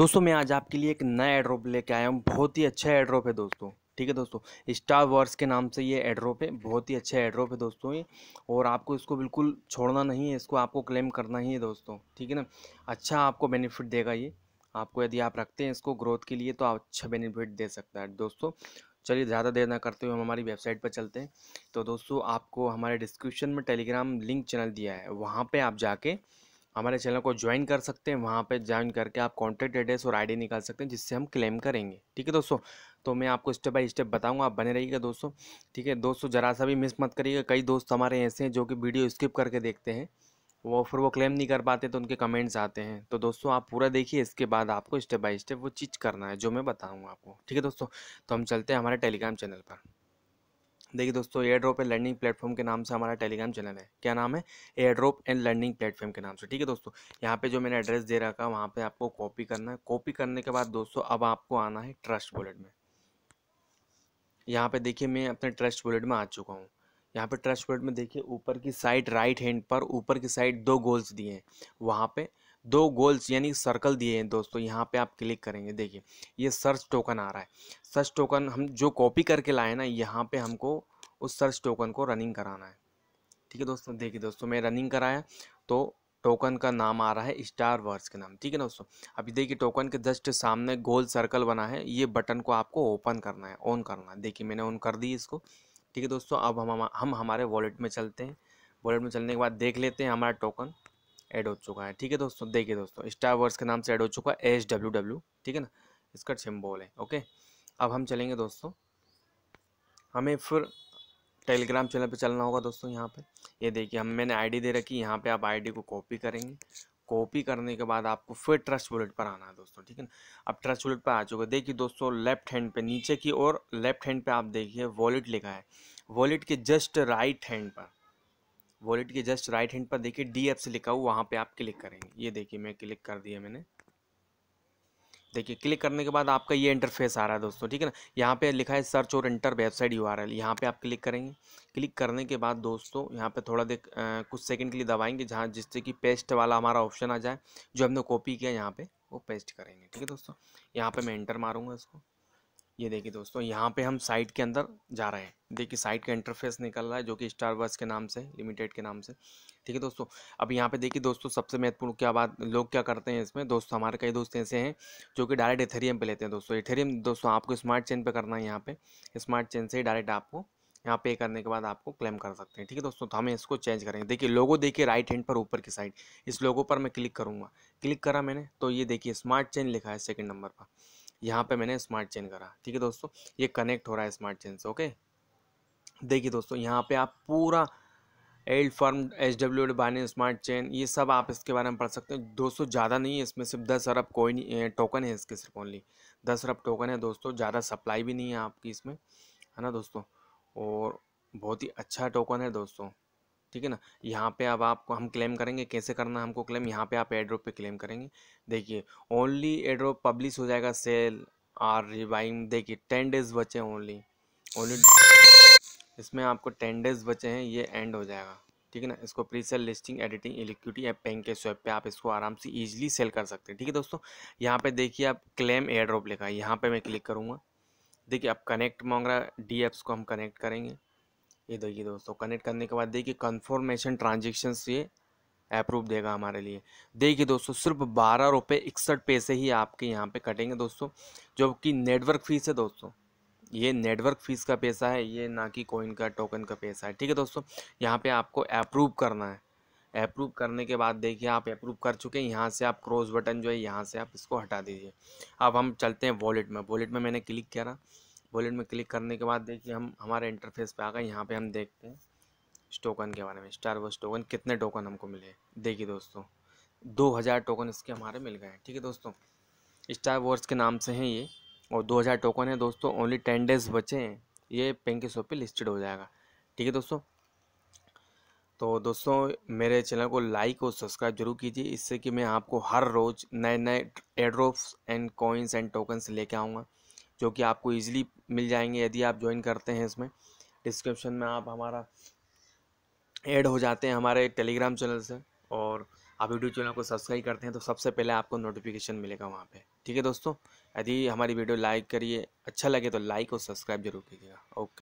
दोस्तों मैं आज आपके लिए एक नया एड्रोप लेके आया हूँ बहुत ही अच्छा एड्रोप है दोस्तों ठीक है दोस्तों स्टार वॉर्स के नाम से ये एड्रोप है बहुत ही अच्छा एड्रोप है दोस्तों ये और आपको इसको बिल्कुल छोड़ना नहीं है इसको आपको क्लेम करना ही है दोस्तों ठीक है ना अच्छा आपको बेनिफिट देगा ये आपको यदि आप रखते हैं इसको ग्रोथ के लिए तो आप अच्छा बेनिफिट दे सकता है दोस्तों चलिए ज़्यादा देर ना करते हुए हम हमारी वेबसाइट पर चलते हैं तो दोस्तों आपको हमारे डिस्क्रिप्शन में टेलीग्राम लिंक चैनल दिया है वहाँ पर आप जाके हमारे चैनल को ज्वाइन कर सकते हैं वहाँ पे ज्वाइन करके आप कॉन्टैक्ट एड्रेस और आईडी निकाल सकते हैं जिससे हम क्लेम करेंगे ठीक है दोस्तों तो मैं आपको स्टेप बाय स्टेप बताऊंगा आप बने रहिएगा दोस्तों ठीक है दोस्तों ज़रा सा भी मिस मत करिएगा कई दोस्त हमारे ऐसे हैं जो कि वीडियो स्किप करके देखते हैं वो फिर वो क्लेम नहीं कर पाते तो उनके कमेंट्स आते हैं तो दोस्तों आप पूरा देखिए इसके बाद आपको स्टेप बाय स्टेप वो चीज़ करना है जो मैं बताऊँगा आपको ठीक है दोस्तों तो हम चलते हैं हमारे टेलीग्राम चैनल पर देखिए दोस्तों airdrop and learning platform के नाम से हमारा टेलीग्राम चैनल है क्या नाम है airdrop and learning platform के नाम से ठीक है दोस्तों यहाँ पे जो मैंने एड्रेस दे रखा है वहाँ पे आपको कॉपी करना है कॉपी करने के बाद दोस्तों अब आपको आना है ट्रस्ट बुलेट में यहाँ पे देखिए मैं अपने ट्रस्ट बुलेट में आ चुका हूँ यहाँ पे ट्रस्ट बुलेट में देखिए ऊपर की साइड राइट हैंड पर ऊपर की साइड दो गोल्स दिए हैं वहाँ पर दो गोल्स यानी सर्कल दिए हैं दोस्तों यहाँ पे आप क्लिक करेंगे देखिए ये सर्च टोकन आ रहा है सर्च टोकन हम जो कॉपी करके लाए ना यहाँ पे हमको उस सर्च टोकन को रनिंग कराना है ठीक है दोस्तों देखिए दोस्तों मैं रनिंग कराया तो टोकन का नाम आ रहा है स्टार वर्स के नाम ठीक है ना दोस्तों अभी देखिए टोकन के जस्ट सामने गोल सर्कल बना है ये बटन को आपको ओपन करना है ऑन करना है देखिए मैंने ऑन कर दी इसको ठीक है दोस्तों अब हम हम हमारे वॉलेट में चलते हैं वॉलेट में चलने के बाद देख लेते हैं हमारा टोकन ऐड हो चुका है ठीक है दोस्तों देखिए दोस्तों स्टार वर्स के नाम से ऐड हो चुका है एस डब्ल्यू डब्ल्यू ठीक है ना इसका सिम्बॉल है ओके अब हम चलेंगे दोस्तों हमें फिर टेलीग्राम चैनल पे चलना होगा दोस्तों यहाँ पे ये देखिए हम मैंने आईडी दे रखी यहाँ पे आप आईडी को कॉपी करेंगे कॉपी करने के बाद आपको फिर ट्रस्ट वॉलेट पर आना है दोस्तों ठीक है ना अब ट्रस्ट वॉलेट पर आ चुके देखिए दोस्तों लेफ्ट हैंड पे नीचे की ओर लेफ्ट हैंड पे आप देखिए वॉलेट लिखा है वॉलेट के जस्ट राइट हैंड पर वॉलेट के जस्ट राइट हैंड पर देखिए डी एफ से लिखा हुआ वहाँ पे आप क्लिक करेंगे ये देखिए मैं क्लिक कर दिया मैंने देखिए क्लिक करने के बाद आपका ये इंटरफेस आ रहा है दोस्तों ठीक है ना यहाँ पे लिखा है सर्च और enter website U R L यहाँ पर आप क्लिक करेंगे क्लिक करने के बाद दोस्तों यहाँ पे थोड़ा देख आ, कुछ सेकंड के लिए दबाएंगे जहाँ जिससे कि पेस्ट वाला हमारा ऑप्शन आ जाए जो हमने कॉपी किया यहाँ पे वो पेस्ट करेंगे ठीक है दोस्तों यहाँ पर मैं इंटर मारूँगा इसको ये देखिए दोस्तों यहाँ पे हम साइट के अंदर जा रहे हैं देखिए साइट का इंटरफेस निकल रहा है जो कि स्टार बस के नाम से लिमिटेड के नाम से ठीक है दोस्तों अब यहाँ पे देखिए दोस्तों सबसे महत्वपूर्ण क्या बात लोग क्या करते हैं इसमें दोस्तों हमारे कई दोस्त ऐसे हैं जो कि डायरेक्ट एथेरियम पे लेते हैं दोस्तों एथेरियम दोस्तों आपको स्मार्ट चेन पे करना है यहाँ पे स्मार्ट चेन से ही डायरेक्ट आपको यहाँ पे करने के बाद आपको क्लेम कर सकते हैं ठीक है दोस्तों तो हमें इसको चेंज करेंगे देखिए लोगो देखिए राइट हैंड पर ऊपर की साइड इस लोगो पर मैं क्लिक करूँगा क्लिक करा मैंने तो ये देखिए स्मार्ट चेन लिखा है सेकेंड नंबर पर यहाँ पे मैंने स्मार्ट चेन करा ठीक है दोस्तों ये कनेक्ट हो रहा है स्मार्ट चेन से ओके देखिए दोस्तों यहाँ पे आप पूरा एल्ड फर्म एच डब्ल्यू एड बाइन स्मार्ट चेन ये सब आप इसके बारे में पढ़ सकते हैं दोस्तों ज़्यादा नहीं है इसमें सिर्फ दस अरब कोई नहीं टोकन है इसके सिर्फ ओनली दस अरब टोकन है दोस्तों ज़्यादा सप्लाई भी नहीं है आपकी इसमें है ना दोस्तों और बहुत ही अच्छा टोकन है दोस्तों ठीक है ना यहाँ पे अब आपको हम क्लेम करेंगे कैसे करना हमको क्लेम यहाँ पे आप एड्रॉप पे क्लेम करेंगे देखिए ओनली एड्रॉप पब्लिश हो जाएगा सेल और रिवाइंग देखिए टेन डेज बचे ओनली ओनली इसमें आपको टेन डेज बचे हैं ये एंड हो जाएगा ठीक है ना इसको presale listing editing liquidity या बैंक के स्वैप पे आप इसको आराम से इजीली सेल कर सकते हैं ठीक है दोस्तों यहाँ पे देखिए आप क्लेम एयर ड्रॉप लिखा है यहाँ पे मैं क्लिक करूँगा देखिए आप कनेक्ट मांग रहा है डी एप्स को हम कनेक्ट करेंगे ये देखिए दोस्तों कनेक्ट करने के बाद देखिए कन्फर्मेशन ट्रांजेक्शन से अप्रूव देगा हमारे लिए देखिए दोस्तों सिर्फ बारह रुपये इकसठ पैसे ही आपके यहाँ पे कटेंगे दोस्तों जो कि नेटवर्क फीस है दोस्तों ये नेटवर्क फीस का पैसा है ये ना कि कोइन का टोकन का पैसा है ठीक है दोस्तों यहाँ पे आपको अप्रूव करना है अप्रूव करने के बाद देखिए आप अप्रूव कर चुके हैं यहाँ से आप क्रॉस बटन जो है यहाँ से आप इसको हटा दीजिए अब हम चलते हैं वॉलेट में वॉलेट में मैंने क्लिक करा वॉलेट में क्लिक करने के बाद देखिए हम हमारे इंटरफेस पे आ गए यहाँ पे हम देखते हैं इस टोकन के बारे में स्टार वो टोकन कितने टोकन हमको मिले देखिए दोस्तों दो हज़ार टोकन इसके हमारे मिल गए हैं ठीक है दोस्तों स्टार वॉर्स के नाम से हैं ये और दो हज़ार टोकन है दोस्तों ओनली टेन डेज बचे हैं ये पेंकी शॉप पर लिस्टेड हो जाएगा ठीक है दोस्तों तो दोस्तों मेरे चैनल को लाइक और सब्सक्राइब जरूर कीजिए इससे कि मैं आपको हर रोज़ नए नए airdrops and coins and tokens लेके आऊँगा जो कि आपको ईजिली मिल जाएंगे यदि आप ज्वाइन करते हैं इसमें डिस्क्रिप्शन में आप हमारा ऐड हो जाते हैं हमारे टेलीग्राम चैनल से और आप यूट्यूब चैनल को सब्सक्राइब करते हैं तो सबसे पहले आपको नोटिफिकेशन मिलेगा वहाँ पे ठीक है दोस्तों यदि हमारी वीडियो लाइक करिए अच्छा लगे तो लाइक और सब्सक्राइब जरूर कीजिएगा ओके